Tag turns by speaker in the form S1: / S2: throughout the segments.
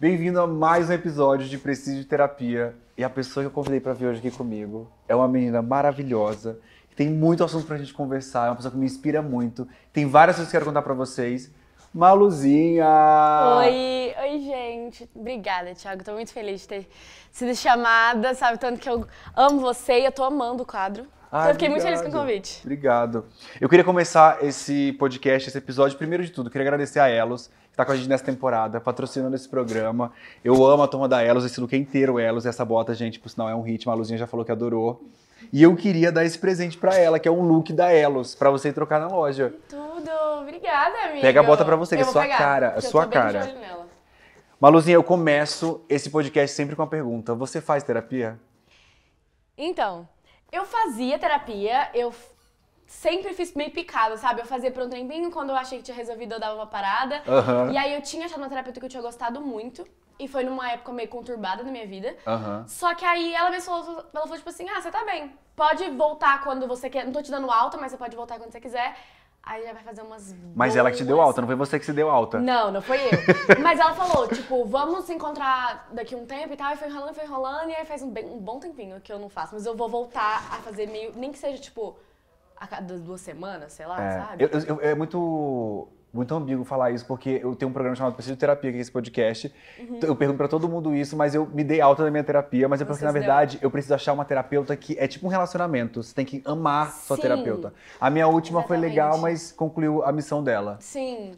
S1: Bem-vindo a mais um episódio de Preciso de Terapia. E a pessoa que eu convidei para vir hoje aqui comigo é uma menina maravilhosa, que tem muito assunto pra gente conversar, é uma pessoa que me inspira muito. Tem várias coisas que eu quero contar para vocês. Maluzinha!
S2: Oi, oi, gente. Obrigada, Thiago. Tô muito feliz de ter sido chamada, sabe? Tanto que eu amo você e eu tô amando o quadro. então, eu fiquei obrigado. muito feliz com o convite.
S1: Obrigado. Eu queria começar esse podcast, esse episódio, primeiro de tudo, queria agradecer a Elos, tá com a gente nessa temporada, patrocinando esse programa. Eu amo a turma da Elos, esse look é inteiro Elos. Essa bota, gente, por sinal, é um ritmo. A Luzinha já falou que adorou. E eu queria dar esse presente para ela, que é um look da Elos, para você trocar na loja.
S2: Tudo! Obrigada, amiga. Pega a bota para você, que é sua pegar, cara. É sua cara.
S1: Maluzinha, eu começo esse podcast sempre com a pergunta: você faz terapia?
S2: Então, eu fazia terapia, eu sempre fiz meio picada, sabe? Eu fazia por um tempinho, quando eu achei que tinha resolvido, eu dava uma parada. Uhum. E aí eu tinha achado uma terapeuta que eu tinha gostado muito. E foi numa época meio conturbada na minha vida.
S1: Uhum. Só
S2: que aí ela me falou, ela falou tipo assim, ah, você tá bem. Pode voltar quando você quer. Não tô te dando alta, mas você pode voltar quando você quiser. Aí já vai fazer umas.
S1: Mas ela que te deu alta, não foi você que se deu alta. Não,
S2: não foi eu. Mas ela falou, tipo, vamos se encontrar daqui um tempo e tal. E foi enrolando, foi enrolando. E aí faz um, bem, um bom tempinho que eu não faço. Mas eu vou voltar a fazer meio. Nem que seja, tipo, a cada duas semanas, sei lá, é. sabe? Eu, eu,
S1: é muito muito ambíguo falar isso, porque eu tenho um programa chamado Preciso Terapia, que é esse podcast. Uhum. Eu pergunto para todo mundo isso, mas eu me dei alta da minha terapia, mas é porque, na verdade, deu... eu preciso achar uma terapeuta que é tipo um relacionamento. Você tem que amar Sim. sua terapeuta. A minha última Exatamente. foi legal, mas concluiu a missão dela. Sim.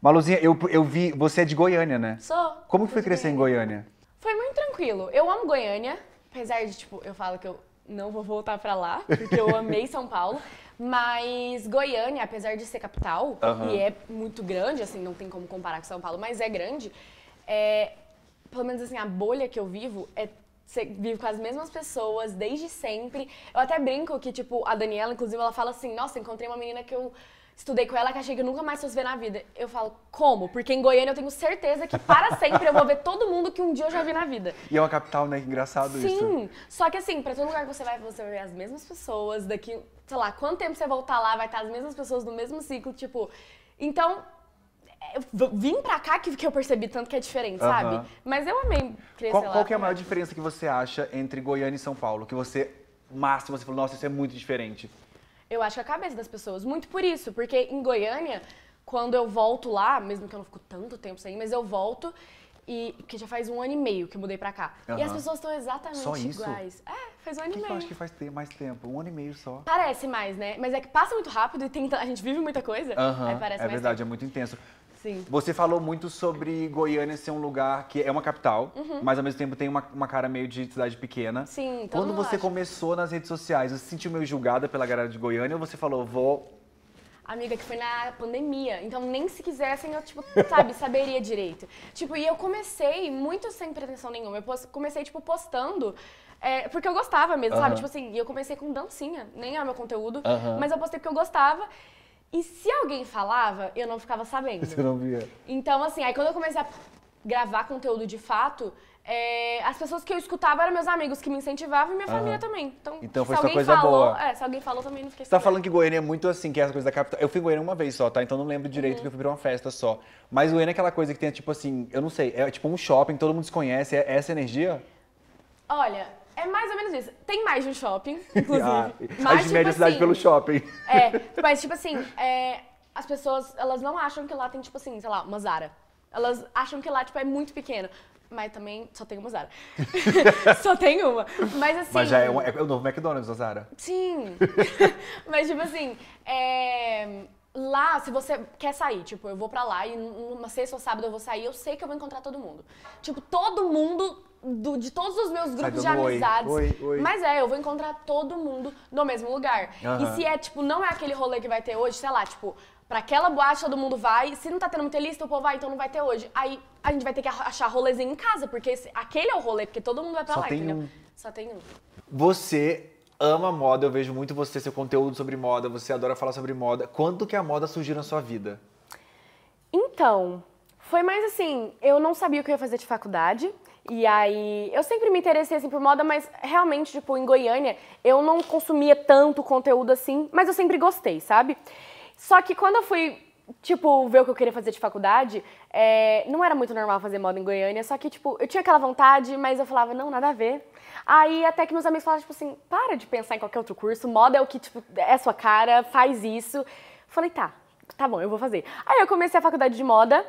S1: Maluzinha, eu, eu vi. Você é de Goiânia, né? Sou. Como que foi crescer Goiânia. em Goiânia?
S2: Foi muito tranquilo. Eu amo Goiânia, apesar de, tipo, eu falo que eu não vou voltar para lá, porque eu amei São Paulo. Mas Goiânia, apesar de ser capital, uhum. e é muito grande, assim, não tem como comparar com São Paulo, mas é grande, é, pelo menos assim, a bolha que eu vivo é você vive com as mesmas pessoas desde sempre. Eu até brinco que, tipo, a Daniela, inclusive, ela fala assim: Nossa, encontrei uma menina que eu Estudei com ela que achei que eu nunca mais fosse ver na vida. Eu falo, como? Porque em Goiânia eu tenho certeza que para sempre eu vou ver todo mundo que um dia eu já vi na vida.
S1: E é uma capital, né? Engraçado Sim. isso. Sim.
S2: Só que assim, para todo lugar que você vai, você vai ver as mesmas pessoas. Daqui, sei lá, quanto tempo você voltar lá, vai estar as mesmas pessoas no mesmo ciclo. Tipo, então é, eu vim pra cá que, que eu percebi tanto que é diferente, uhum. sabe? Mas eu amei crescer qual, lá. Qual que é a maior
S1: diferença que você acha entre Goiânia e São Paulo? Que você, máximo, você falou, nossa, isso é muito diferente
S2: eu acho que a cabeça das pessoas. Muito por isso, porque em Goiânia, quando eu volto lá, mesmo que eu não fico tanto tempo sem, mas eu volto e que já faz um ano e meio que eu mudei pra cá. Uhum. E as pessoas estão exatamente iguais. É, faz um ano que e meio. eu acho que
S1: faz ter mais tempo, um ano e meio só.
S2: Parece mais, né? Mas é que passa muito rápido e tem, a gente vive muita coisa. Uhum. Aí parece é mais verdade, tempo. é muito intenso. Sim.
S1: Você falou muito sobre Goiânia ser um lugar que é uma capital, uhum. mas ao mesmo tempo tem uma, uma, cara meio de cidade pequena. Sim. Quando você acha. começou nas redes sociais, você se sentiu meio julgada pela galera de Goiânia ou você falou, vou
S2: amiga, que foi na pandemia. Então, nem se quisessem, eu, tipo, sabe, saberia direito. Tipo, e eu comecei muito sem pretensão nenhuma. Eu comecei, tipo, postando. É, porque eu gostava mesmo, uhum. sabe? Tipo assim, eu comecei com dancinha, nem é meu conteúdo, uhum. mas eu postei porque eu gostava. E se alguém falava, eu não ficava sabendo. Você não via. Então, assim, aí quando eu comecei a gravar conteúdo de fato, é, as pessoas que eu escutava eram meus amigos que me incentivavam e minha família também. Então, Então foi se só alguém coisa falou, boa. É, se alguém falou também não
S1: fiquei Você tá falando que Goiânia é muito assim, que é essa coisa da capital. Eu fui em Goiânia uma vez só, tá? Então não lembro direito uhum. que eu fui pra uma festa só. Mas Goiânia é aquela coisa que tem, tipo assim, eu não sei, é tipo um shopping, todo mundo se conhece, é essa energia?
S2: Olha, é mais ou menos isso. Tem mais de um shopping, ah, inclusive. ah, mas, tipo cidade assim, pelo
S1: shopping. É,
S2: mas tipo assim, é, as pessoas, elas não acham que lá tem tipo assim, sei lá, uma Zara. Elas acham que lá tipo é muito pequeno. Mas também só tem uma Zara. só tem uma. Mas assim... Mas já é, um, é,
S1: é o novo McDonald's, a Zara.
S2: Sim. mas tipo assim, é lá, se você quer sair, tipo, eu vou pra lá e numa sexta ou sábado eu vou sair, eu sei que eu vou encontrar todo mundo. Tipo, todo mundo do, de todos os meus grupos de amizades. Oi, oi, oi. Mas é, eu vou encontrar todo mundo no mesmo lugar. Uhum. E se é, tipo, não é aquele rolê que vai ter hoje, sei lá, tipo, pra aquela boate todo mundo vai. Se não tá tendo muita lista, o povo vai, ah, então não vai ter hoje. Aí a gente vai ter que achar rolezinho em casa, porque esse, aquele é o rolê, porque todo mundo vai pra Só lá, tem entendeu? Um. Só tem um.
S1: Você ama moda, eu vejo muito você, seu conteúdo sobre moda, você adora falar sobre moda. Quando que a moda surgiu na sua vida?
S2: Então, foi mais assim, eu não sabia o que eu ia fazer de faculdade. E aí, eu sempre me interessei assim por moda, mas realmente, tipo, em Goiânia, eu não consumia tanto conteúdo assim, mas eu sempre gostei, sabe? Só que quando eu fui, tipo, ver o que eu queria fazer de faculdade, é, não era muito normal fazer moda em Goiânia, só que, tipo, eu tinha aquela vontade, mas eu falava, não, nada a ver. Aí até que meus amigos falavam, tipo assim, para de pensar em qualquer outro curso, moda é o que, tipo, é sua cara, faz isso. Falei, tá, tá bom, eu vou fazer. Aí eu comecei a faculdade de moda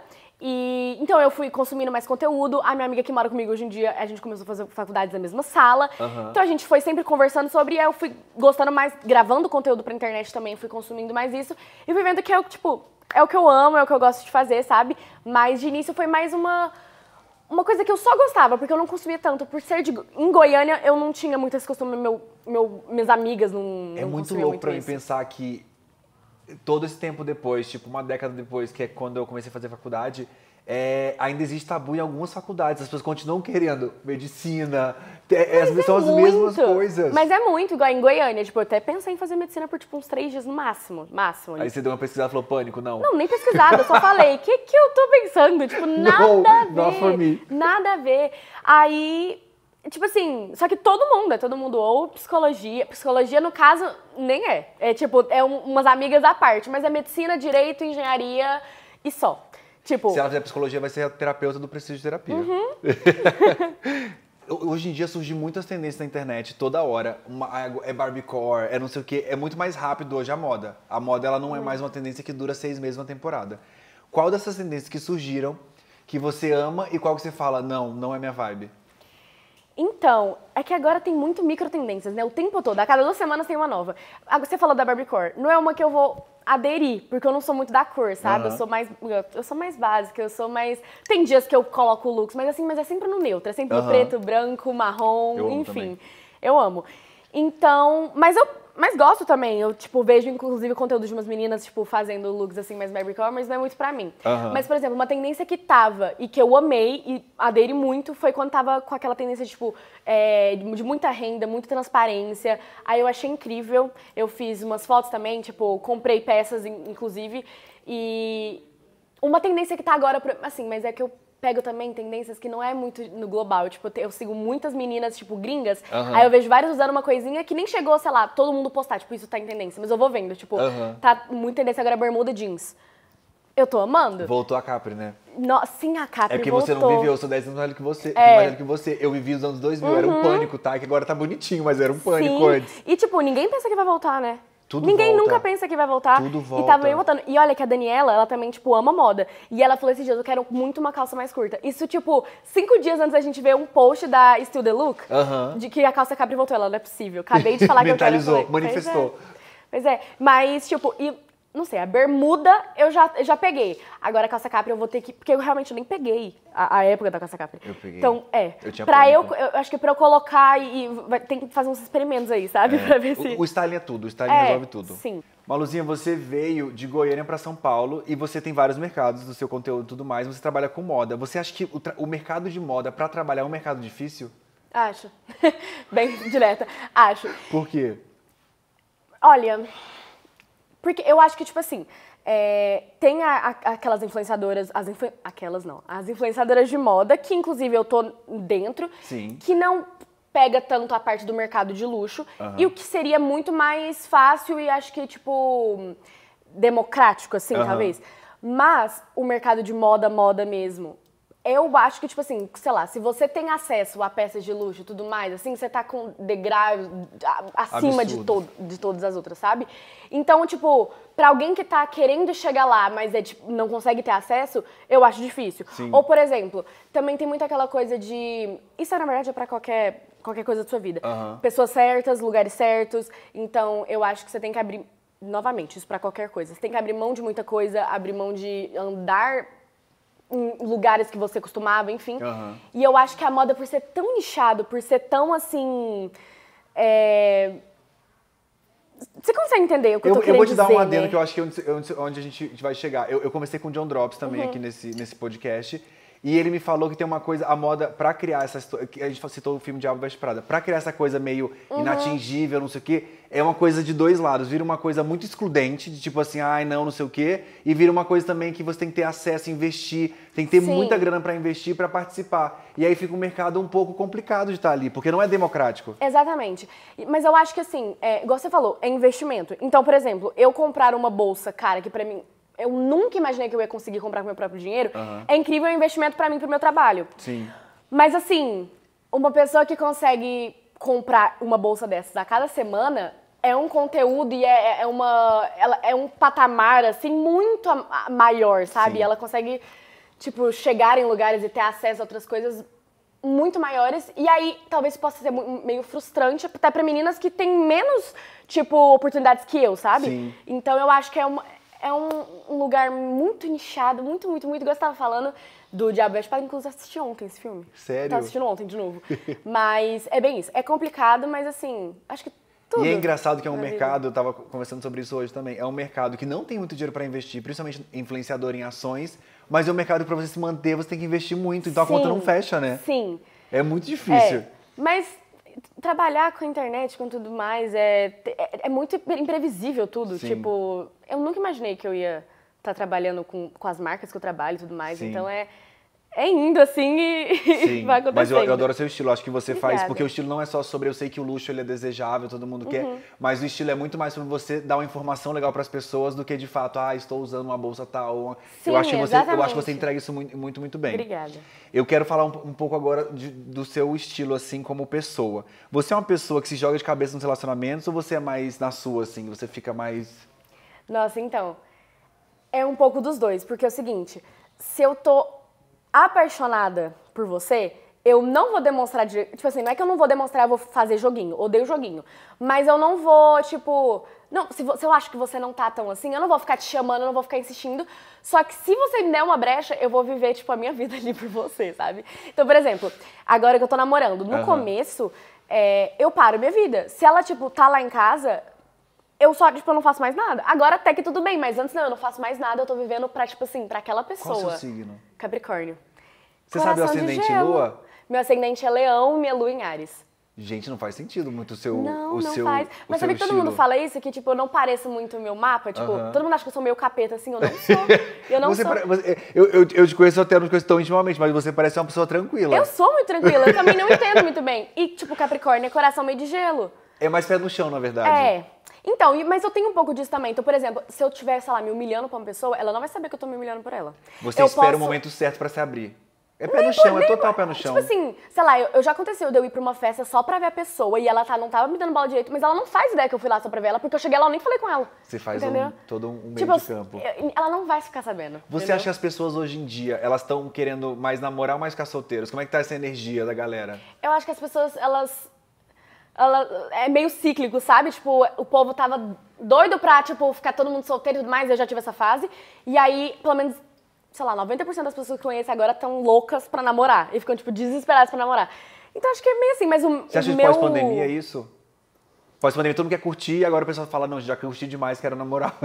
S2: e então eu fui consumindo mais conteúdo. A minha amiga que mora comigo hoje em dia, a gente começou a fazer faculdades na mesma sala. Uhum. Então a gente foi sempre conversando sobre, e eu fui gostando mais, gravando conteúdo pra internet também, fui consumindo mais isso. E fui vendo que é o tipo, é o que eu amo, é o que eu gosto de fazer, sabe? Mas de início foi mais uma uma coisa que eu só gostava, porque eu não consumia tanto. Por ser de. Em Goiânia, eu não tinha muito esse costume, meu, meu, minhas amigas não. É não muito louco muito pra isso. mim
S1: pensar que todo esse tempo depois, tipo uma década depois, que é quando eu comecei a fazer faculdade, é, ainda existe tabu em algumas faculdades. As pessoas continuam querendo medicina. Mas é são as mesmas coisas. Mas
S2: é muito, igual em Goiânia. Tipo, eu até pensei em fazer medicina por tipo uns três dias no máximo. máximo Aí você
S1: deu uma pesquisada e falou, pânico, não. Não,
S2: nem pesquisada, eu só falei, o que, que eu tô pensando? Tipo, nada não, a ver. Nada a ver. Aí Tipo assim, só que todo mundo, é todo mundo ou psicologia. Psicologia, no caso, nem é. É tipo, é um, umas amigas à parte, mas é medicina, direito, engenharia e só.
S1: Tipo. Se ela fizer psicologia, vai ser a terapeuta do de Terapia. Uhum. Hoje em dia surgem muitas tendências na internet, toda hora. Uma, é barbicore, é não sei o quê. É muito mais rápido hoje a moda. A moda ela não é uhum. mais uma tendência que dura seis meses, uma temporada. Qual dessas tendências que surgiram que você ama e qual que você fala, não, não é minha vibe?
S2: Então, é que agora tem muito micro tendências, né? O tempo todo, a cada duas semanas tem uma nova. Ah, você falou da Barbie Core, não é uma que eu vou aderir, porque eu não sou muito da cor, sabe? Uhum. Eu sou mais eu sou mais básica, eu sou mais tem dias que eu coloco looks, mas assim, mas é sempre no neutro, é sempre uhum. no preto, branco, marrom, eu enfim. Eu amo. Então, mas eu mas gosto também. Eu, tipo, vejo, inclusive, conteúdo de umas meninas, tipo, fazendo looks assim mais Mary Cor, mas não é muito pra mim. Uhum. Mas, por exemplo, uma tendência que tava e que eu amei e aderi muito foi quando tava com aquela tendência, tipo, é, de muita renda, muita transparência. Aí eu achei incrível. Eu fiz umas fotos também, tipo, comprei peças, inclusive, e. Uma tendência que tá agora, assim, mas é que eu pego também tendências que não é muito no global. Tipo, eu, sigo muitas meninas, tipo, gringas. Uhum. Aí eu vejo várias usando uma coisinha que nem chegou, sei lá, todo mundo postar. Tipo, isso tá em tendência. Mas eu vou vendo. Tipo, uhum. tá muito tendência agora bermuda jeans. Eu tô amando.
S1: Voltou a Capri, né?
S2: No, sim, a Capri É porque voltou. você não viveu, eu
S1: sou 10 anos mais velho que você, é. mais velho que você. Eu vivi os anos 2000, uhum. era um uhum. pânico, tá? Que agora tá bonitinho, mas era um pânico sim. antes.
S2: E tipo, ninguém pensa que vai voltar, né?
S1: Tudo Ninguém volta. nunca
S2: pensa que vai voltar. Tudo tá volta. E tava meio voltando. E olha que a Daniela, ela também, tipo, ama moda. E ela falou esses dias, eu quero muito uma calça mais curta. Isso, tipo, cinco dias antes da gente ver um post da Still The Look, uh -huh. de que a calça Capri voltou. Ela, não é possível. Acabei de falar que eu quero... Mentalizou, é. manifestou. é. pois é. Mas, tipo, e não sei, a bermuda eu já, eu já peguei. Agora a calça capri eu vou ter que. Porque eu realmente nem peguei
S1: a, a época da calça capri. Eu peguei. Então, é. Eu tinha pra eu, eu,
S2: Acho que pra eu colocar e. Vai, tem que fazer uns experimentos aí, sabe? É. Pra ver se. O, o
S1: styling é tudo, o styling é, resolve tudo. Sim. Maluzinha, você veio de Goiânia para São Paulo e você tem vários mercados do seu conteúdo e tudo mais, você trabalha com moda. Você acha que o, o mercado de moda para trabalhar é um mercado difícil?
S2: Acho. Bem direta. Acho. Por quê? Olha, porque eu acho que, tipo assim, é, tem a, a, aquelas influenciadoras, as influ, aquelas não, as influenciadoras de moda, que inclusive eu tô dentro, Sim. que não pega tanto a parte do mercado de luxo, uhum. e o que seria muito mais fácil e acho que, tipo, democrático, assim, uhum. talvez. Mas o mercado de moda, moda mesmo, eu acho que, tipo assim, sei lá, se você tem acesso a peças de luxo e tudo mais, assim, você tá com degrau acima de, todo, de todas as outras, sabe? Então, tipo, para alguém que tá querendo chegar lá, mas é, tipo, não consegue ter acesso, eu acho difícil. Sim. Ou, por exemplo, também tem muito aquela coisa de. Isso, na verdade, é pra qualquer, qualquer coisa da sua vida. Uhum. Pessoas certas, lugares certos. Então, eu acho que você tem que abrir. Novamente, isso pra qualquer coisa. Você tem que abrir mão de muita coisa, abrir mão de andar em lugares que você costumava, enfim. Uhum. E eu acho que a moda, por ser tão nichado, por ser tão assim. É... Você consegue entender o que eu, eu tô querendo Eu vou te dar um adendo né? que
S1: eu acho que é onde, onde, a gente vai chegar. Eu, eu com o John Drops também uhum. aqui nesse, nesse podcast. E ele me falou que tem uma coisa, a moda, pra criar essa A gente citou o filme Diabo Veste Prada. Pra criar essa coisa meio uhum. inatingível, não sei o quê, é uma coisa de dois lados. Vira uma coisa muito excludente, de tipo assim, ai não, não sei o quê. E vira uma coisa também que você tem que ter acesso, investir, tem que ter Sim. muita grana para investir, para participar. E aí fica um mercado um pouco complicado de estar tá ali, porque não é democrático.
S2: Exatamente. Mas eu acho que assim, é, igual você falou, é investimento. Então, por exemplo, eu comprar uma bolsa, cara, que para mim eu nunca imaginei que eu ia conseguir comprar com meu próprio dinheiro, uhum. é incrível, o um investimento para mim, para o meu trabalho. Sim. Mas assim, uma pessoa que consegue comprar uma bolsa dessas a cada semana é um conteúdo e é, é, é uma ela é um patamar assim muito maior, sabe? Sim. Ela consegue tipo chegar em lugares e ter acesso a outras coisas muito maiores e aí talvez possa ser meio frustrante até para meninas que têm menos tipo oportunidades que eu, sabe? Sim. Então eu acho que é uma é um lugar muito inchado, muito, muito, muito. Gostava falando do Diabo Veste Prada, inclusive assisti ontem esse filme. Sério? Tava assistindo ontem de novo. mas é bem isso. É complicado, mas assim, acho que tudo. E é engraçado que é um mercado,
S1: vida. eu tava conversando sobre isso hoje também, é um mercado que não tem muito dinheiro para investir, principalmente influenciador em ações, mas é um mercado para você se manter, você tem que investir muito, então sim, a conta não fecha, né? Sim. É muito difícil. É,
S2: mas trabalhar com a internet, com tudo mais, é, é, é muito imprevisível tudo. Sim. Tipo, eu nunca imaginei que eu ia estar tá trabalhando com, com as marcas que eu trabalho e tudo mais. Sim. Então é é indo assim e, Sim, vai acontecendo. Mas eu, eu, adoro
S1: seu estilo, acho que você Obrigada. faz, porque o estilo não é só sobre eu sei que o luxo ele é desejável, todo mundo quer, uhum. mas o estilo é muito mais sobre você dar uma informação legal para as pessoas do que de fato, ah, estou usando uma bolsa tal. Sim, eu acho que você, eu acho que você entrega isso muito muito, muito bem. Obrigada. Eu quero falar um, um pouco agora de, do seu estilo assim como pessoa. Você é uma pessoa que se joga de cabeça nos relacionamentos ou você é mais na sua assim, você fica mais
S2: Nossa, então, é um pouco dos dois, porque é o seguinte, se eu tô apaixonada por você, eu não vou demonstrar de. Tipo assim, não é que eu não vou demonstrar, eu vou fazer joguinho, odeio joguinho. Mas eu não vou, tipo. Não, se, se, eu acho que você não tá tão assim, eu não vou ficar te chamando, eu não vou ficar insistindo. Só que se você me der uma brecha, eu vou viver, tipo, a minha vida ali por você, sabe? Então, por exemplo, agora que eu tô namorando, no uhum. começo, é, eu paro minha vida. Se ela, tipo, tá lá em casa, eu só, tipo, eu não faço mais nada. Agora até que tudo bem, mas antes não, eu não faço mais nada, eu tô vivendo pra, tipo assim, pra aquela pessoa. Qual é o seu signo? Capricórnio.
S1: Você Coração sabe o ascendente lua?
S2: Meu ascendente é leão, minha lua em Ares.
S1: Gente, não faz sentido muito o seu. Não, o não seu, faz. Mas sabe que todo mundo fala
S2: isso? Que, tipo, eu não pareço muito o meu mapa? Tipo, uh -huh. todo mundo acha que eu sou meio capeta, assim, eu não sou. Eu não você sou. Pare...
S1: Você... Eu, eu, eu, te conheço até, nos coisas tão intimamente, mas você parece uma pessoa tranquila. Eu
S2: sou muito tranquila, eu também não entendo muito bem. E, tipo, Capricórnio é coração meio de gelo.
S1: É mais pé no chão, na verdade. É.
S2: Então, mas eu tenho um pouco disso também. Então, por exemplo, se eu estiver, sei lá, me humilhando pra uma pessoa, ela não vai saber que eu tô me humilhando por ela. Você eu espera posso... o momento
S1: certo para se abrir. É pé é nem no chão, por, é total pé no chão. Tipo assim,
S2: sei lá, eu, eu, já aconteceu de eu ir pra uma festa só pra ver a pessoa e ela tá, não tava me dando bola direito, mas ela não faz ideia que eu fui lá só pra ver ela, porque eu cheguei lá e nem falei com ela.
S1: Você faz um, todo um meio tipo, de campo.
S2: ela não vai ficar sabendo. Você entendeu? acha
S1: que as pessoas hoje em dia, elas estão querendo mais namorar ou mais ficar solteiras? Como é que tá essa energia da galera?
S2: Eu acho que as pessoas, elas ela é meio cíclico, sabe? Tipo, o povo tava doido pra, tipo, ficar todo mundo solteiro e tudo mais, eu já tive essa fase. E aí, pelo menos, sei lá, 90% das pessoas que eu conheço agora estão loucas pra namorar. E ficam, tipo, desesperadas pra namorar. Então acho que é meio assim, mas o, Você acha o pós-pandemia
S1: isso? Pós-pandemia todo mundo quer curtir e agora o pessoal fala, não, já curti demais, quero namorar.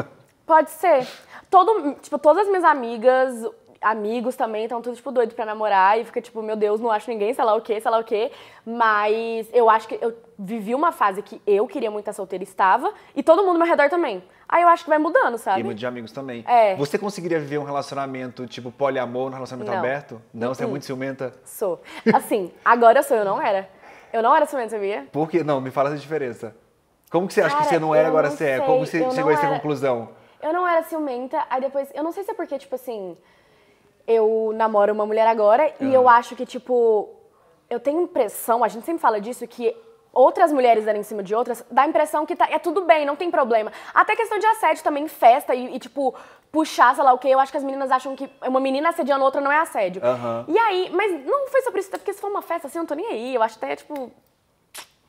S2: Pode ser. Todo, tipo, todas as minhas amigas, amigos também estão tudo, tipo, doido pra namorar e fica, tipo, meu Deus, não acho ninguém, sei lá o quê, sei lá o quê. Mas eu acho que eu vivi uma fase que eu queria muito estar solteira, estava, e todo mundo ao meu redor também. Aí eu acho que vai mudando, sabe? E muito
S1: de amigos também. É. Você conseguiria viver um relacionamento, tipo, poliamor, um relacionamento não. aberto? Não, você é hum. é muito ciumenta?
S2: Sou. Assim, agora eu sou, eu não era. Eu não era ciumenta, sabia?
S1: Por quê? Não, me fala essa diferença. Como que você Cara, acha que você não era, agora você é? Como você eu chegou a essa era... conclusão?
S2: Eu não era ciumenta, aí depois... Eu não sei se é porque, tipo assim eu namoro uma mulher agora uhum. e eu ah. acho que, tipo, eu tenho impressão, a gente sempre fala disso, que outras mulheres eram em cima de outras, dá a impressão que tá, é tudo bem, não tem problema. Até questão de assédio também, festa e, e tipo, puxar, sei lá o okay, quê, eu acho que as meninas acham que uma menina assediando outra não é assédio. Uhum. E aí, mas não foi sobre isso, porque se for uma festa assim, eu não tô nem aí, eu acho até, tipo...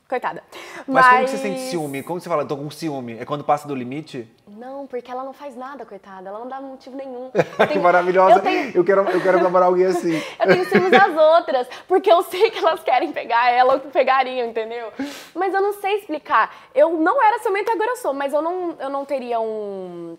S2: Coitada. Mas, mas como você sente ciúme?
S1: Como você fala, tô com ciúme? É quando passa do limite?
S2: Não, porque ela não faz nada, coitada. Ela não dá motivo nenhum. Eu
S1: Maravilhosa. Eu, tenho... eu, quero, eu quero namorar alguém assim. eu tenho
S2: ciúmes das outras, porque eu sei que elas querem pegar ela ou que pegariam, entendeu? Mas eu não sei explicar. Eu não era ciumenta, agora eu sou, mas eu não, eu não teria um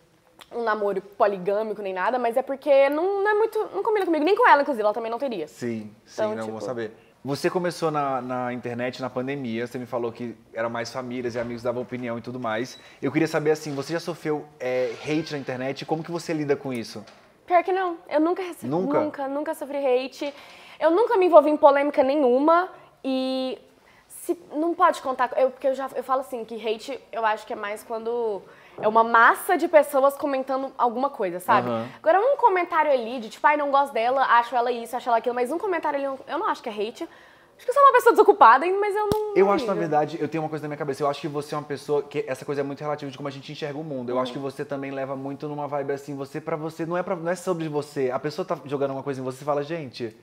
S2: um namoro poligâmico nem nada, mas é porque não, não, é muito. Não combina comigo, nem com ela, inclusive, ela também não teria.
S1: Sim, sim, então, não tipo... vou saber. Você começou na, na, internet na pandemia, você me falou que era mais famílias e amigos davam opinião e tudo mais. Eu queria saber assim, você já sofreu é, hate na internet? Como que você lida com isso?
S2: Pior que não, eu nunca recebi, nunca? nunca, nunca sofri hate. Eu nunca me envolvi em polêmica nenhuma e se não pode contar, eu, porque eu já eu falo assim que hate eu acho que é mais quando é uma massa de pessoas comentando alguma coisa, sabe? Uhum. Agora, um comentário ali de tipo, ai, não gosto dela, acho ela isso, acho ela aquilo, mas um comentário ali, eu não acho que é hate. Acho que eu sou uma pessoa desocupada, mas eu não. Eu não acho, ligo. na
S1: verdade, eu tenho uma coisa na minha cabeça. Eu acho que você é uma pessoa. que Essa coisa é muito relativa de como a gente enxerga o mundo. Eu uhum. acho que você também leva muito numa vibe assim. Você, para você, não é, pra, não é sobre você. A pessoa tá jogando uma coisa em você e fala, gente.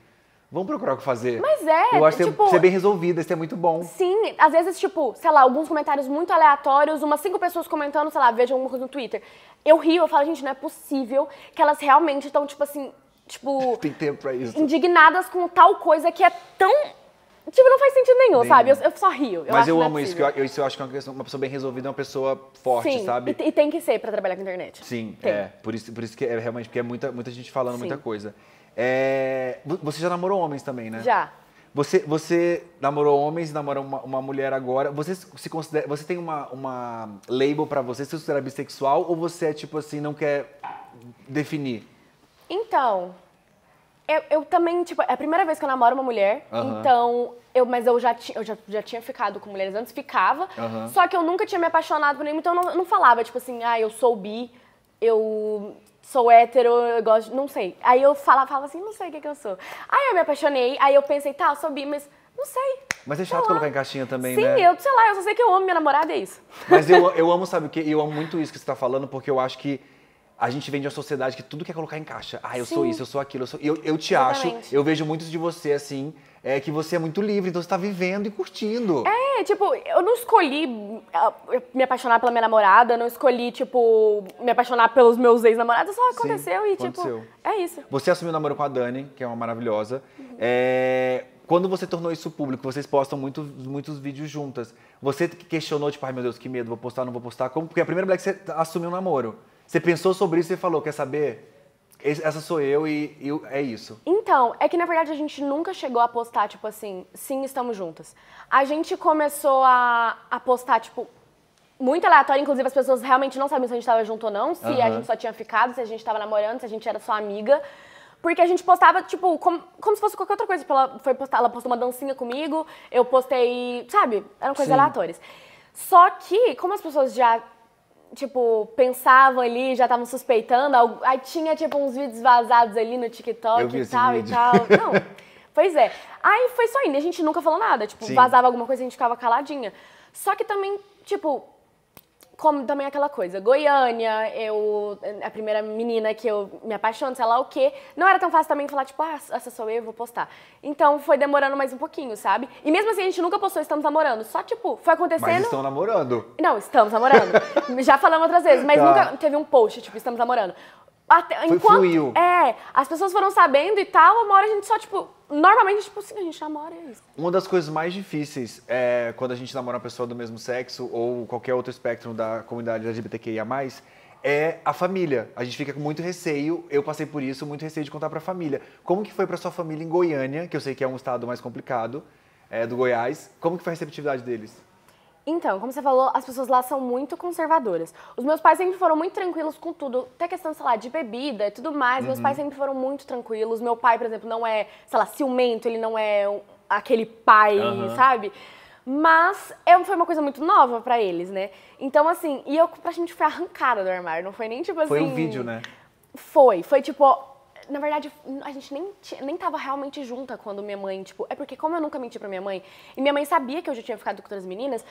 S1: Vamos procurar o que fazer. Mas é, Eu acho que tipo- ser bem resolvida, isso é muito bom.
S2: Sim, às vezes, tipo, sei lá, alguns comentários muito aleatórios, umas cinco pessoas comentando, sei lá, vejam alguma coisa no Twitter. Eu rio, eu falo, gente, não é possível que elas realmente estão, tipo assim, tipo.
S1: Tem tempo pra isso.
S2: Indignadas com tal coisa que é tão. Tipo, não faz sentido nenhum, sabe? Eu, é. eu, só rio. Eu mas eu amo é isso, que eu,
S1: isso eu acho que é uma, questão, uma pessoa bem resolvida é uma pessoa forte, Sim, sabe? E,
S2: e, tem que ser pra trabalhar com a internet.
S1: Sim, tem. é. Por isso, por isso que é realmente, porque é muita, muita gente falando Sim. muita coisa. É, você já namorou homens também, né? Já. Você, você namorou homens, namorou uma, uma mulher agora. Você se considera, você tem uma, uma label para você? Você é bissexual ou você é tipo assim, não quer definir?
S2: Então, eu, eu, também, tipo, é a primeira vez que eu namoro uma mulher, uhum. então. Eu, mas eu, já, ti, eu já, já tinha ficado com mulheres antes, ficava. Uhum. Só que eu nunca tinha me apaixonado por nenhuma, então eu não, eu não falava, tipo assim, ah, eu sou bi, eu sou hétero, eu gosto, não sei. Aí eu falava, falava assim, não sei o que, que eu sou. Aí eu me apaixonei, aí eu pensei, tá, eu sou bi, mas não sei.
S1: Mas é chato colocar em caixinha também, Sim, né? Sim, eu
S2: sei lá, eu só sei que eu amo minha namorada, é isso.
S1: Mas eu, eu amo, sabe o quê? Eu amo muito isso que você tá falando, porque eu acho que a gente vem de uma sociedade que tudo quer é colocar em caixa. Ah, eu Sim. sou isso, eu sou aquilo. Eu, sou... eu, eu te Exatamente. acho, eu vejo muito de você assim, é que você é muito livre, então você tá vivendo e curtindo.
S2: É, tipo, eu não escolhi ah, me apaixonar pela minha namorada, não escolhi, tipo, me apaixonar pelos meus ex-namorados, só aconteceu Sim, e, tipo, aconteceu. tipo, é isso.
S1: Você assumiu o namoro com a Dani, que é uma maravilhosa. Uhum. É quando você tornou isso público, vocês postam muito, muitos vídeos juntas. Você questionou, tipo, ai meu Deus, que medo, vou postar, não vou postar? Como? Porque é a primeira mulher que você assumiu um namoro. Você pensou sobre isso e falou, quer saber? Essa sou eu e, e, é isso.
S2: Então, é que na verdade a gente nunca chegou a postar, tipo assim, sim, estamos juntas. A gente começou a, a postar, tipo, muito aleatório, inclusive as pessoas realmente não sabiam se a gente estava junto ou não, se uhum. a gente só tinha ficado, se a gente estava namorando, se a gente era só amiga. Porque a gente postava, tipo, como, como se fosse qualquer outra coisa. Tipo, ela, foi postar, ela postou uma dancinha comigo, eu postei, sabe? Eram coisas sim. aleatórias. Só que, como as pessoas já tipo, pensavam ali, já estavam suspeitando. Aí tinha, tipo, uns vídeos vazados ali no TikTok e tal e tal. Não, pois é. Aí foi só indo, a gente nunca falou nada. Tipo, Sim. vazava alguma coisa e a gente ficava caladinha. Só que também, tipo, como também aquela coisa, Goiânia, eu, a primeira menina que eu me apaixono, sei lá o quê, não era tão fácil também falar, tipo, ah, essa sou eu, vou postar. Então foi demorando mais um pouquinho, sabe? E mesmo assim a gente nunca postou Estamos Namorando, só tipo, foi acontecendo. Mas estão
S1: namorando.
S2: Não, estamos namorando. Já falamos outras vezes, mas tá. nunca teve um post, tipo, estamos namorando. Até, Foi enquanto, fluiu. É, as pessoas foram sabendo e tal, uma hora a gente só, tipo, normalmente, tipo assim, a gente namora é isso.
S1: Uma das coisas mais difíceis é quando a gente namora uma pessoa do mesmo sexo ou qualquer outro espectro da comunidade LGBTQIA+, é a família. A gente fica com muito receio, eu passei por isso, muito receio de contar pra família. Como que foi pra sua família em Goiânia, que eu sei que é um estado mais complicado, é, do Goiás, como que foi a receptividade deles?
S2: Então, como você falou, as pessoas lá são muito conservadoras. Os meus pais sempre foram muito tranquilos com tudo, até questão, sei lá, de bebida e tudo mais. Uhum. Meus pais uhum. sempre foram muito tranquilos. Meu pai, por exemplo, não é, sei lá, ciumento, ele não é aquele pai, uhum. sabe? Mas é, foi uma coisa muito nova para eles, né? Então, assim, e eu praticamente fui arrancada do armário, não foi nem tipo assim. Foi um assim, vídeo, né? Foi, foi tipo, na verdade, a gente nem, nem tava realmente junta quando minha mãe, tipo, é porque como eu nunca menti pra minha mãe, e minha mãe sabia que eu já tinha ficado com outras meninas,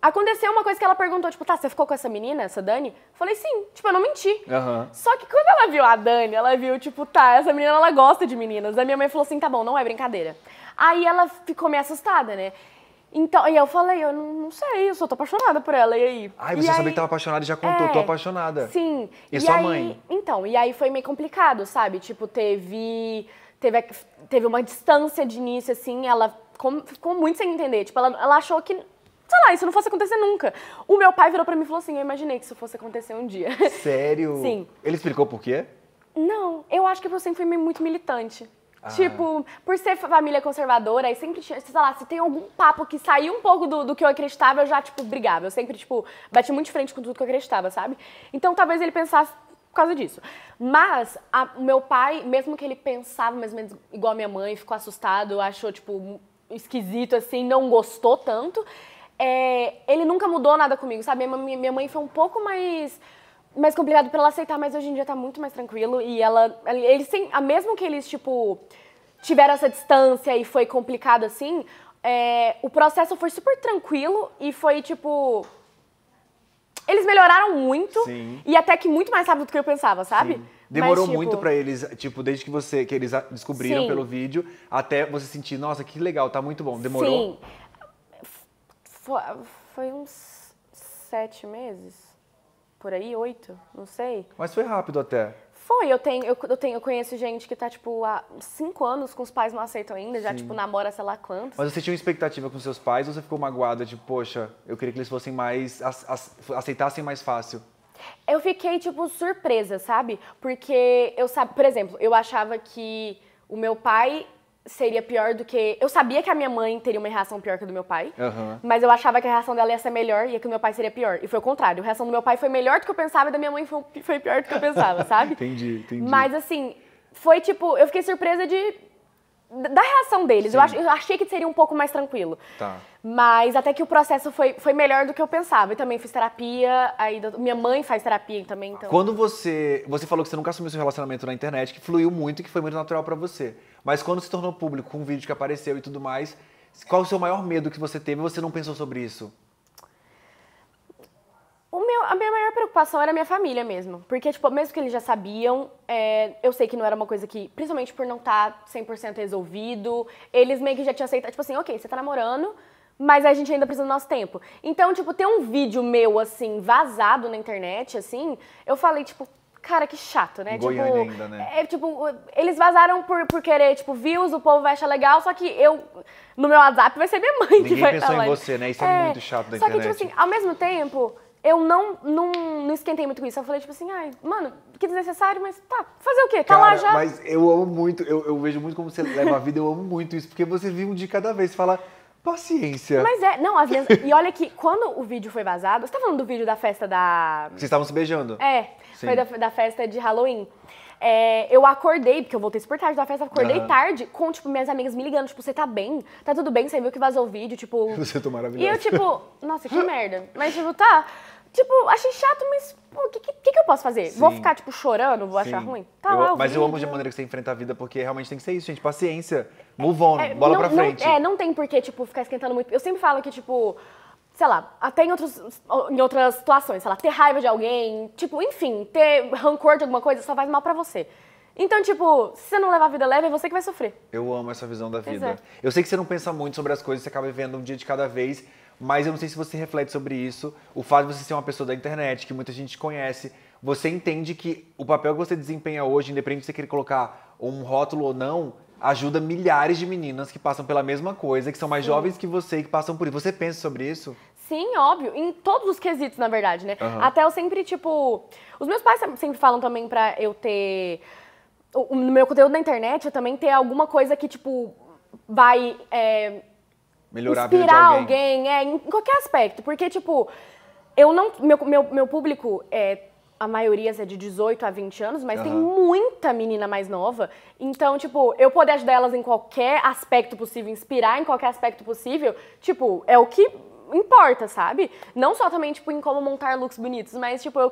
S2: Aconteceu uma coisa que ela perguntou, tipo, tá, você ficou com essa menina, essa Dani? Falei, sim, tipo, eu não menti. Uhum. Só que quando ela viu a Dani, ela viu, tipo, tá, essa menina, ela gosta de meninas. A minha mãe falou assim, tá bom, não é brincadeira. Aí ela ficou meio assustada, né? Então, e eu falei, eu não, não, sei, eu só tô apaixonada por ela, e aí? Ai, você sabia aí, que tava
S1: apaixonada e já contou, é, tô apaixonada. Sim. E, e sua aí, mãe?
S2: Então, e aí foi meio complicado, sabe? Tipo, teve, teve, teve uma distância de início, assim, ela ficou muito sem entender. Tipo, ela, ela achou que sei lá, isso não fosse acontecer nunca. O meu pai virou pra mim e falou assim: eu imaginei que isso fosse acontecer um dia.
S1: Sério? Sim. Ele explicou por quê?
S2: Não, eu acho que eu sempre fui muito militante. Ah. Tipo, por ser família conservadora, aí sempre tinha, sei lá, se tem algum papo que saiu um pouco do, do que eu acreditava, eu já, tipo, brigava. Eu sempre, tipo, bati muito de frente com tudo que eu acreditava, sabe? Então talvez ele pensasse por causa disso. Mas o meu pai, mesmo que ele pensava mais ou menos igual a minha mãe, ficou assustado, achou, tipo, esquisito, assim, não gostou tanto é, ele nunca mudou nada comigo, sabe? Minha, mãe foi um pouco mais mais complicado para ela aceitar, mas hoje em dia tá muito mais tranquilo e ela eles a mesmo que eles tipo tiveram essa distância e foi complicado assim, é, o processo foi super tranquilo e foi tipo eles melhoraram muito Sim. e até que muito mais rápido do que eu pensava, sabe? Sim. Demorou Mas, tipo... muito para
S1: eles, tipo, desde que você que eles descobriram Sim. pelo vídeo até você sentir, nossa, que legal, tá muito bom. Demorou? Sim.
S2: Foi, foi uns sete meses, por aí, oito, não sei.
S1: Mas foi rápido até.
S2: Foi, eu tenho, eu, eu, tenho, eu conheço gente que tá, tipo, há cinco anos com os pais não aceitam ainda, Sim. já, tipo, namora sei lá quantos. Mas
S1: você tinha uma expectativa com seus pais ou você ficou magoada de, poxa, eu queria que eles fossem mais. aceitassem mais fácil?
S2: Eu fiquei, tipo, surpresa, sabe? Porque eu sabe, por exemplo, eu achava que o meu pai seria pior do que. Eu sabia que a minha mãe teria uma reação pior que a do meu pai, uhum. mas eu achava que a reação dela ia ser melhor e que o meu pai seria pior. E foi o contrário. A reação do meu pai foi melhor do que eu pensava e da minha mãe foi pior do que eu pensava, sabe? entendi, entendi. Mas assim, foi tipo. Eu fiquei surpresa de. Da reação deles. Eu, ach, eu, achei que seria um pouco mais tranquilo. Tá. Mas até que o processo foi, foi melhor do que eu pensava. E também fiz terapia, aí minha mãe faz terapia também, então.
S1: Quando você, você falou que você nunca assumiu seu relacionamento na internet, que fluiu muito e que foi muito natural para você. Mas quando se tornou público, com um vídeo que apareceu e tudo mais, qual o seu maior medo que você teve e você não pensou sobre isso?
S2: Meu, a minha maior preocupação era a minha família mesmo. Porque, tipo, mesmo que eles já sabiam, é, eu sei que não era uma coisa que, principalmente por não estar tá 100% resolvido, eles meio que já tinham aceitado, tipo assim, ok, você tá namorando, mas a gente ainda precisa do nosso tempo. Então, tipo, ter um vídeo meu, assim, vazado na internet, assim, eu falei, tipo, cara, que chato, né? Goiânia tipo, ainda, né? É, tipo, eles vazaram por, por querer, tipo, views, o povo vai achar legal, só que eu, no meu WhatsApp, vai ser minha mãe Ninguém que vai pensou falar. em você, né? Isso é, é muito chato da só internet. Só que, tipo assim, ao mesmo tempo, eu não, não, não esquentei muito com isso. Eu falei, tipo assim, ai, mano, que desnecessário, mas tá, fazer o quê? Tá Cara, lá já. Mas
S1: eu amo muito, eu, eu vejo muito como você leva a vida, eu amo muito isso, porque você vive um de cada vez, fala. Paciência. Mas
S2: é, não, às vezes. e olha que quando o vídeo foi vazado, você tá falando do vídeo da festa da. Vocês
S1: estavam se beijando?
S2: É, Sim. foi da, da festa de Halloween. É, eu acordei, porque eu voltei super tarde da festa, acordei uhum. tarde com, tipo, minhas amigas me ligando, tipo, você tá bem? Tá tudo bem? Você viu que vazou o vídeo? Tipo. Você é
S1: tá maravilhoso. E eu, tipo,
S2: nossa, que merda. Mas, tipo, tá. Tipo, achei chato, mas o que, que, que, eu posso fazer? Sim. Vou ficar, tipo, chorando? Vou Sim. achar ruim? Tá eu, lá, Mas vídeo. eu amo de maneira
S1: que você enfrenta a vida, porque realmente tem que ser isso, gente. Paciência, move on, é, bola não, pra frente. Não, é,
S2: não tem porquê, tipo, ficar esquentando muito. Eu sempre falo que, tipo, sei lá, até em, outros, em outras situações, sei lá, ter raiva de alguém, tipo, enfim, ter rancor de alguma coisa só faz mal para você. Então, tipo, se você não levar a vida leve, é você que vai sofrer.
S1: Eu amo essa visão da vida. É. Eu sei que você não pensa muito sobre as coisas, você acaba vivendo um dia de cada vez, mas eu não sei se você reflete sobre isso. O fato de você ser uma pessoa da internet, que muita gente conhece, você entende que o papel que você desempenha hoje, independente de você querer colocar um rótulo ou não, ajuda milhares de meninas que passam pela mesma coisa, que são mais Sim. jovens que você e que passam por isso. Você pensa sobre isso?
S2: Sim, óbvio. Em todos os quesitos, na verdade, né? Uhum. Até eu sempre, tipo. Os meus pais sempre falam também pra eu ter no meu conteúdo na internet eu também ter alguma coisa que, tipo, vai é,
S1: Melhorar inspirar alguém.
S2: alguém. é, em qualquer aspecto. Porque, tipo, eu não. Meu, meu, meu público é. A maioria é de 18 a 20 anos, mas uhum. tem muita menina mais nova. Então, tipo, eu poder ajudar elas em qualquer aspecto possível, inspirar em qualquer aspecto possível, tipo, é o que importa, sabe? Não só também, tipo, em como montar looks bonitos, mas, tipo, eu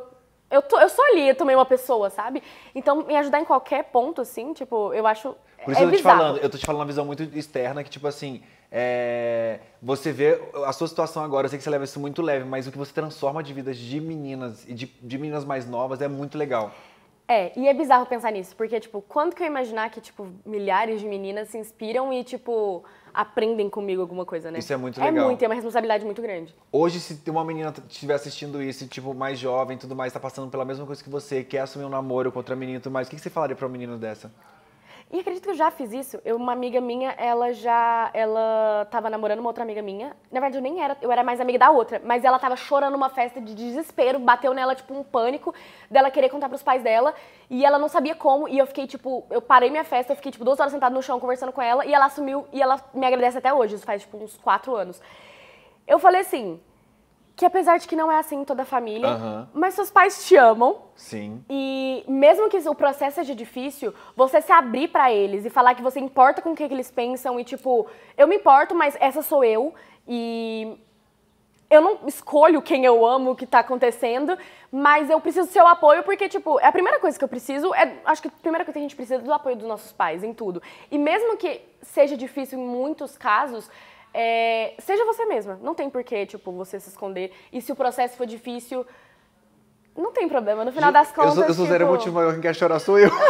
S2: eu, tô, eu sou ali também uma pessoa, sabe? Então, me ajudar em qualquer ponto, assim, tipo, eu acho.
S1: Por isso é eu tô bizarro. te falando, eu tô te falando uma visão muito externa que, tipo assim, é, você vê a sua situação agora, eu sei que você leva isso muito leve, mas o que você transforma de vidas de meninas e de, de meninas mais novas é muito legal.
S2: É, e é bizarro pensar nisso, porque, tipo, quanto que eu imaginar que, tipo, milhares de meninas se inspiram e, tipo, aprendem comigo alguma coisa, né? Isso é muito é legal. É muito, é uma responsabilidade muito grande.
S1: Hoje, se uma menina estiver assistindo isso e, tipo, mais jovem e tudo mais, tá passando pela mesma coisa que você, quer assumir um namoro com outra menina e tudo mais, o que, que você falaria pra uma menina dessa?
S2: E acredito que eu já fiz isso. Eu, uma amiga minha, ela já. Ela tava namorando uma outra amiga minha. Na verdade, eu nem era. Eu era mais amiga da outra. Mas ela tava chorando numa festa de desespero. Bateu nela, tipo, um pânico dela querer contar pros pais dela. E ela não sabia como. E eu fiquei, tipo. Eu parei minha festa, eu fiquei, tipo, duas horas sentada no chão conversando com ela. E ela assumiu. E ela me agradece até hoje. Isso faz, tipo, uns quatro anos. Eu falei assim que apesar de que não é assim em toda a família, mas seus pais te amam. Sim. E mesmo que o processo seja difícil, você se abrir para eles e falar que você importa com o que, que eles pensam e tipo, eu me importo, mas essa sou eu e eu não escolho quem eu amo, o que tá acontecendo, mas eu preciso do seu apoio porque, tipo, é a primeira coisa que eu preciso, é, acho que a primeira coisa que a gente precisa é do apoio dos nossos pais em tudo. E mesmo que seja difícil em muitos casos, é, seja você mesma. Não tem porquê, tipo, você se esconder. E se o processo for difícil, não tem problema. No final das contas. Eu sou, eu sou tipo... zero motivo
S1: maior, quem quer chorar sou eu.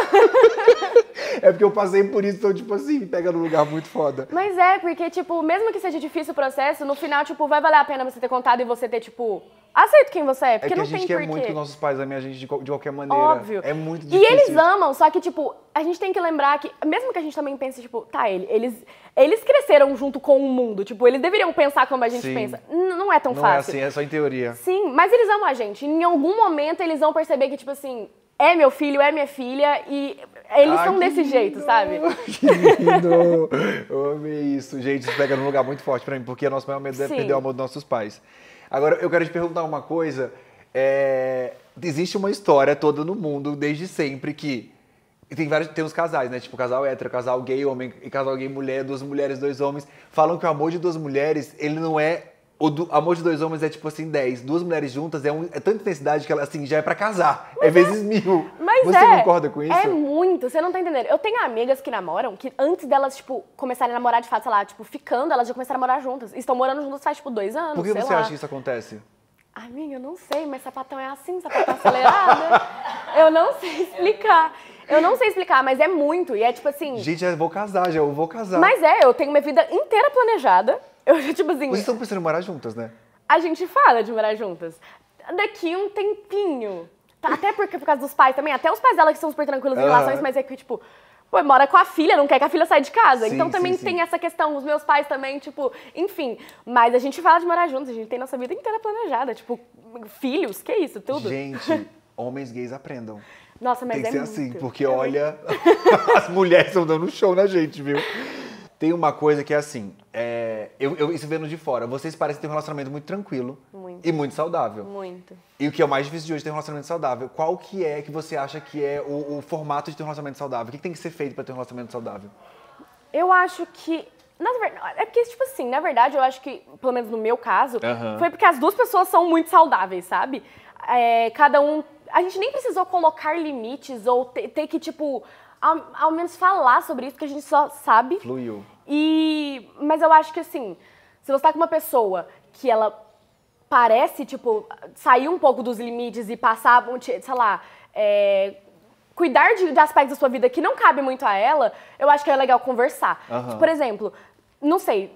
S1: É porque eu passei por isso, então, tipo assim, pega num lugar muito foda.
S2: Mas é, porque, tipo, mesmo que seja difícil o processo, no final, tipo, vai valer a pena você ter contado e você ter, tipo, aceito quem você é, é porque é que não tem porquê. a gente quer muito que nossos
S1: pais amem a gente de, de, qualquer maneira. Óbvio. É muito difícil. E
S2: eles amam, só que, tipo, a gente tem que lembrar que, mesmo que a gente também pense, tipo, tá, ele, eles, eles cresceram junto com o mundo, tipo, eles deveriam pensar como a gente Sim. pensa. N não é tão não é fácil. Não é assim, é só em teoria. Sim, mas eles amam a gente. Em algum momento eles vão perceber que, tipo assim, é meu filho, é minha filha, e eles são desse lindo, jeito, sabe? Que
S1: lindo! Eu amei isso, gente. Isso pega num lugar muito forte pra mim, porque o nosso maior medo é perder o amor dos nossos pais. Agora, eu quero te perguntar uma coisa. É... Existe uma história toda no mundo, desde sempre, que tem vários tem uns casais, né? Tipo, casal hétero, casal gay, homem, e casal gay, mulher, duas mulheres, dois homens. Falam que o amor de duas mulheres, ele não é o do amor de dois homens é tipo assim, 10. Duas mulheres juntas é, um, é tanta intensidade que ela assim já é para casar. Mas é, é vezes mil. Mas você é, concorda com é isso? É
S2: muito, você não tá entendendo. Eu tenho amigas que namoram que antes delas, tipo, começarem a namorar de fato, sei lá, tipo, ficando, elas já começaram a morar juntas. Estão morando juntas faz, tipo, dois anos. Por que você lá. acha que isso acontece? Amiga, eu não sei, mas sapatão é assim, sapatão acelerado. eu não sei explicar. Eu não sei explicar, mas é muito. E é tipo assim. Gente,
S1: eu vou casar, já eu vou casar. Mas
S2: é, eu tenho minha vida inteira planejada
S1: eu, tipo assim. Vocês estão pensando em morar juntas, né?
S2: A gente fala de morar juntas. Daqui um tempinho. Tá, até porque por causa dos pais também. Até os pais dela que são super tranquilos em uhum. relações, mas é que, tipo, pô, mora com a filha, não quer que a filha saia de casa. Sim, então também sim, sim. tem essa questão, os meus pais também, tipo, enfim. Mas a gente fala de morar juntos, a gente tem nossa vida inteira planejada, tipo, filhos, que isso, tudo. Gente,
S1: homens gays aprendam.
S2: Nossa, mas tem que é ser muito. assim,
S1: é porque olha, as mulheres estão dando show na gente, viu? Tem uma coisa que é assim, é, eu, eu, isso vendo de fora, vocês parecem ter um relacionamento muito tranquilo muito. e muito saudável. Muito. E o que é o mais difícil de hoje ter um relacionamento saudável? Qual que é que você acha que é o, o formato de ter um relacionamento saudável? O que, que tem que ser feito para ter um relacionamento saudável?
S2: Eu acho que na verdade, é porque, tipo assim, na verdade, eu acho que, pelo menos no meu caso, uhum. foi porque as duas pessoas são muito saudáveis, sabe? É, cada um. A gente nem precisou colocar limites ou ter, ter que, tipo, ao, ao, menos falar sobre isso, porque a gente só sabe. Fluiu. E, mas eu acho que assim, se você tá com uma pessoa que ela parece, tipo, sair um pouco dos limites e passar, sei lá, é, cuidar de, de, aspectos da sua vida que não cabe muito a ela, eu acho que é legal conversar. Uhum. Por exemplo, não sei,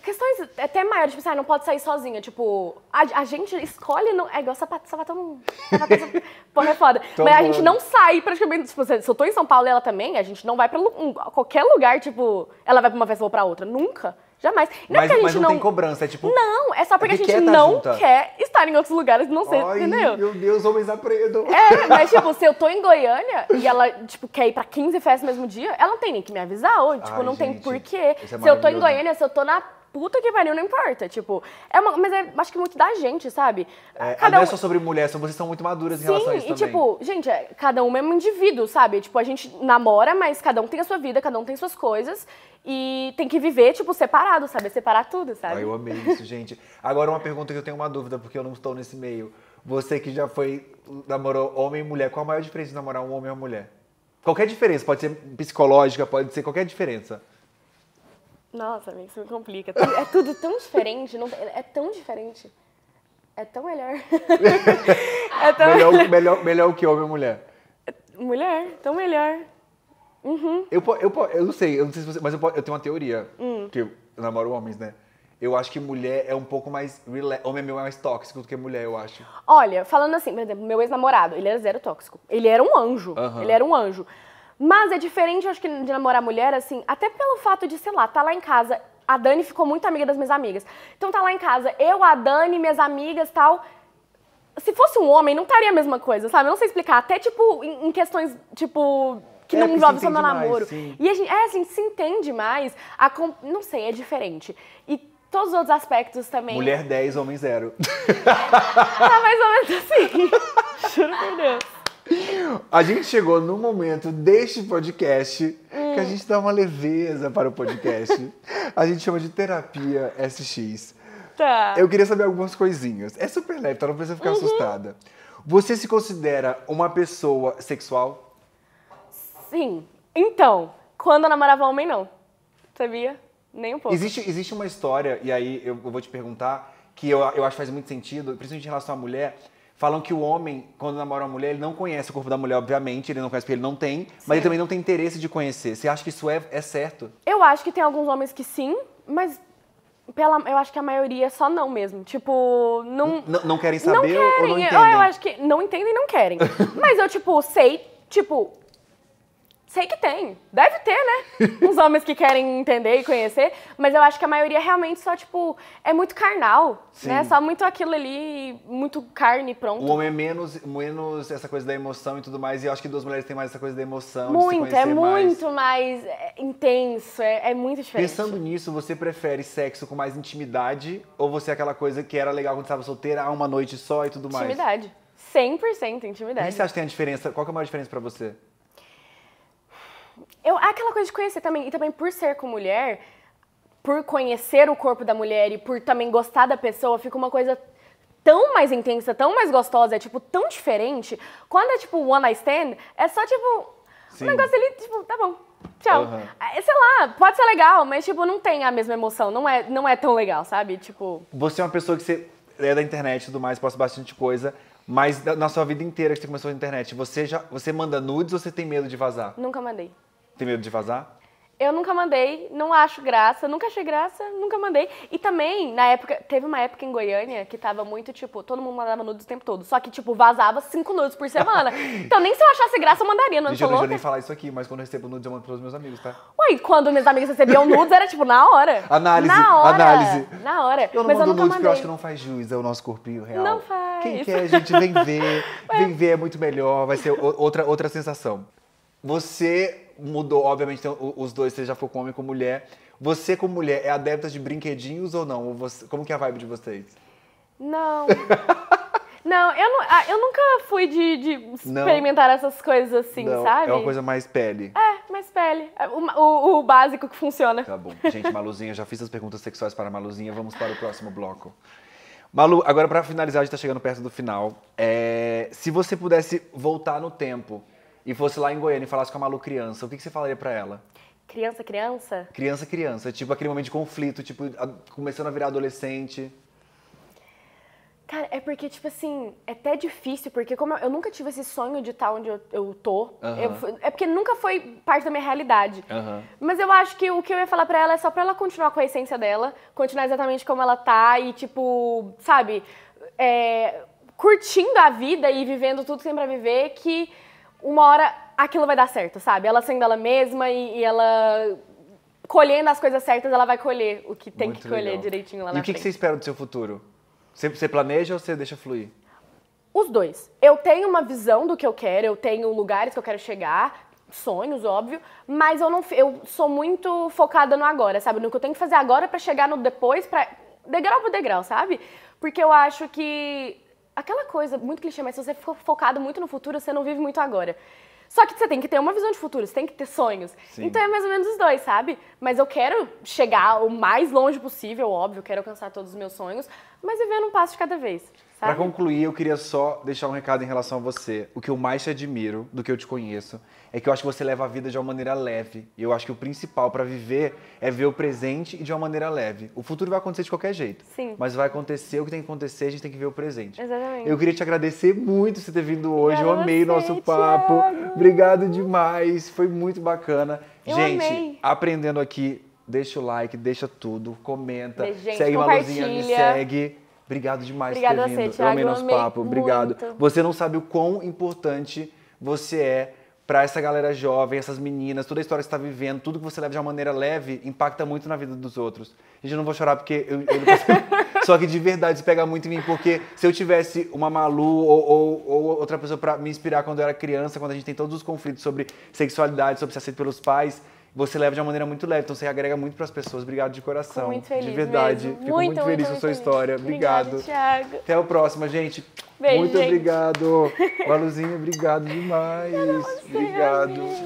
S2: questões até maiores, tipo, assim, ah, não pode sair sozinha, tipo, a, a gente escolhe, não, é igual sapato, sapato não, é sapato, é porra é foda, tá mas a gente não sai praticamente, tipo, se eu tô em São Paulo e ela também, a gente não vai pra um, qualquer lugar, tipo, ela vai pra uma festa ou pra outra, nunca. Jamais. Não é mas, é que a gente mas não, não tem
S1: cobrança, é tipo. Não,
S2: é só porque é a gente não junta. quer estar em outros lugares, não sei, Ai, entendeu?
S1: Meu Deus, homens aprendam.
S2: É, mas tipo, se eu tô em Goiânia e ela, tipo, quer ir pra 15 festas no mesmo dia, ela não tem nem que me avisar, ou, tipo, Ai, não gente, tem porquê. É se eu tô em Goiânia, se eu tô na puta que pariu, não importa. Tipo, é uma, mas é, acho que muito da gente, sabe? É, cada ah, não é um... é só sobre
S1: mulher, só vocês são muito maduras em relação a isso. Sim, e tipo, também.
S2: tipo, gente, é, cada um é um indivíduo, sabe? Tipo, a gente namora, mas cada um tem a sua vida, cada um tem suas coisas. E tem que viver, tipo, separado, sabe? É separar tudo, sabe? Ah, eu
S1: amei isso, gente. Agora, uma pergunta que eu tenho uma dúvida, porque eu não estou nesse meio. Você que já foi, namorou homem e mulher, qual a maior diferença de namorar um homem e uma mulher? Qualquer diferença, pode ser psicológica, pode ser qualquer diferença.
S2: Nossa, amigo, isso me complica. É tudo tão diferente, não, é, é tão diferente. É tão melhor. é tão melhor, melhor.
S1: melhor. Melhor que homem ou mulher?
S2: Mulher, tão melhor. Uhum.
S1: Eu, eu, eu não sei, eu não sei se você, mas eu, eu tenho uma teoria. Hum. Que eu namoro homens, né? Eu acho que mulher é um pouco mais. Homem meu é mais tóxico do que mulher, eu acho.
S2: Olha, falando assim, por exemplo, meu ex-namorado, ele era zero tóxico. Ele era um anjo. Uhum. Ele era um anjo. Mas é diferente, acho que, de namorar mulher, assim, até pelo fato de, sei lá, tá lá em casa. A Dani ficou muito amiga das minhas amigas. Então tá lá em casa, eu, a Dani, minhas amigas tal. Se fosse um homem, não estaria a mesma coisa, sabe? Eu não sei explicar. Até, tipo, em, questões, tipo, que é, não envolve só meu namoro. Mais, e a gente, é, a gente se entende mais. A, não sei, é diferente. E todos os outros aspectos também. Mulher
S1: 10, homem 0. tá mais ou menos assim. Juro por Deus. A gente chegou no momento deste podcast hum. que a gente dá uma leveza para o podcast. a gente chama de terapia SX.
S2: Tá. Eu queria
S1: saber algumas coisinhas. É super leve, para tá? Não precisa ficar uhum. assustada. Você se considera uma pessoa sexual?
S2: Sim. Então, quando eu namorava homem, não. Sabia? Nem um pouco. Existe,
S1: existe uma história, e aí eu vou te perguntar, que eu, eu acho que faz muito sentido, principalmente em relação à mulher, falam que o homem, quando namora uma mulher, ele não conhece o corpo da mulher, obviamente, ele não conhece porque ele não tem, mas ele também não tem interesse de conhecer. Você acha que isso é, é certo?
S2: Eu acho que tem alguns homens que sim, mas pela, eu acho que a maioria só não mesmo. Tipo, não. N não querem saber não querem. ou não entendem? Eu, eu acho que não entendem e não querem. mas eu, tipo, sei, tipo, Sei que tem. Deve ter, né? Uns homens que querem entender e conhecer, mas eu acho que a maioria é realmente só, tipo, é muito carnal, Sim. né? Só muito aquilo ali, muito carne, pronto. O homem
S1: é menos, menos essa coisa da emoção e tudo mais, e eu acho que duas mulheres têm mais essa coisa da emoção, Muito, é muito
S2: mais, mais é, intenso, é, é, muito diferente.
S1: Pensando nisso, você prefere sexo com mais intimidade, ou você é aquela coisa que era legal quando estava solteira, uma noite só e tudo mais?
S2: Intimidade. 100% intimidade. O que você acha que
S1: tem a diferença? Qual que é a maior diferença para você?
S2: eu, aquela coisa de conhecer também, e também por ser com mulher, por conhecer o corpo da mulher e por também gostar da pessoa, fica uma coisa tão mais intensa, tão mais gostosa, é tipo tão diferente. Quando é tipo one night stand, é só tipo Sim. um negócio ali, tipo, tá bom. Tchau. Uhum. sei lá, pode ser legal, mas tipo não tem a mesma emoção, não é, não é tão legal, sabe? Tipo,
S1: você é uma pessoa que você é da internet e tudo mais, posta bastante coisa, mas na sua vida inteira que você começou na internet, você já você manda nudes ou você tem medo de vazar? Nunca mandei. Tem medo de vazar?
S2: Eu nunca mandei, não acho graça, nunca achei graça, nunca mandei. E também, na época, teve uma época em Goiânia que tava muito, tipo, todo mundo mandava nudes o tempo todo. Só que, tipo, vazava cinco nudes por semana. então nem se eu achasse graça, eu mandaria, não Gente, eu não louca? nem
S1: falar isso aqui, mas quando eu recebo nudes, eu mando pros meus amigos, tá?
S2: Ué, quando meus amigos recebiam nudes, era tipo na hora. Análise, na hora, análise. Na hora. Eu não mas mando eu nunca nudes porque eu acho que
S1: não faz juiz ao é nosso corpinho real. Não
S2: faz. Quem quer, a gente, vem
S1: ver. vem ver, é muito melhor, vai ser outra, outra sensação. Você mudou, obviamente, então, os dois, você já ficou com homem e com mulher. Você, como mulher, é adepta de brinquedinhos ou não? Ou você, como que é a vibe de vocês?
S2: Não. não, eu, ah, eu nunca fui de, de experimentar não. essas coisas assim, não, sabe? É uma coisa
S1: mais pele.
S2: É, mais pele. É, o, o, o básico que funciona. Tá bom. Gente,
S1: Maluzinha, já fiz as perguntas sexuais para a Maluzinha. Vamos para o próximo bloco. Malu, agora para finalizar, a gente tá chegando perto do final. É, se você pudesse voltar no tempo e fosse lá em Goiânia e falasse com a Malu criança, o que, que você falaria para ela?
S2: Criança, criança?
S1: Criança, criança. Tipo aquele momento de conflito, tipo, a, começando a virar adolescente.
S2: Cara, é porque, tipo assim, é até difícil, porque como eu, eu nunca tive esse sonho de estar onde eu, eu tô, uhum. eu, é porque nunca foi parte da minha realidade. Uhum. Mas eu acho que o que eu ia falar para ela é só pra ela continuar com a essência dela, continuar exatamente como ela tá e, tipo, sabe, é, curtindo a vida e vivendo tudo que tem pra viver, que uma hora aquilo vai dar certo, sabe? Ela sendo ela mesma e, e ela colhendo as coisas certas, ela vai colher o que tem Muito que colher legal. direitinho lá e na E o que, você
S1: espera do seu futuro? Você, você planeja ou você deixa fluir?
S2: Os dois. Eu tenho uma visão do que eu quero, eu tenho lugares que eu quero chegar, sonhos, óbvio, mas eu não eu sou muito focada no agora, sabe? No que eu tenho que fazer agora para chegar no depois, para degrau por degrau, sabe? Porque eu acho que aquela coisa muito clichê, mas se você for focado muito no futuro, você não vive muito agora. Só que você tem que ter uma visão de futuro, você tem que ter sonhos. Sim. Então é mais ou menos os dois, sabe? Mas eu quero chegar o mais longe possível, óbvio, quero alcançar todos os meus sonhos, mas vivendo um passo de cada vez. Para tá.
S1: concluir, eu queria só deixar um recado em relação a você. O que eu mais te admiro do que eu te conheço é que eu acho que você leva a vida de uma maneira leve. E eu acho que o principal para viver é ver o presente e de uma maneira leve. O futuro vai acontecer de qualquer jeito. Sim. Mas vai acontecer o que tem que acontecer, a gente tem que ver o presente. Exatamente. Eu queria te agradecer muito por você ter vindo hoje. Eu, eu amei você, nosso papo. Thiago. Obrigado demais. Foi muito bacana. Eu gente, amei. aprendendo aqui, deixa o like, deixa tudo, comenta, Gente, segue luzinha, me segue. Obrigado demais Obrigada por ter vindo. Você, eu amei nosso amei papo. Muito. Obrigado. Você não sabe o quão importante você é para essa galera jovem, essas meninas, toda a história que você está vivendo, tudo que você leva de uma maneira leve impacta muito na vida dos outros. Gente, eu não vou chorar porque eu, eu não consigo. Só que de verdade isso pega muito em mim, porque se eu tivesse uma Malu ou, ou, ou outra pessoa para me inspirar quando eu era criança, quando a gente tem todos os conflitos sobre sexualidade, sobre ser aceito pelos pais, você leva de uma maneira muito leve. Então você agrega muito para as pessoas. Obrigado de coração. Fico muito feliz de verdade. Mesmo. Fico muito, muito feliz muito, com a sua feliz. história. Obrigado. Obrigada, Até o próximo, gente. Beijo, muito gente. obrigado. Valuzinho, obrigado demais. Não, obrigado.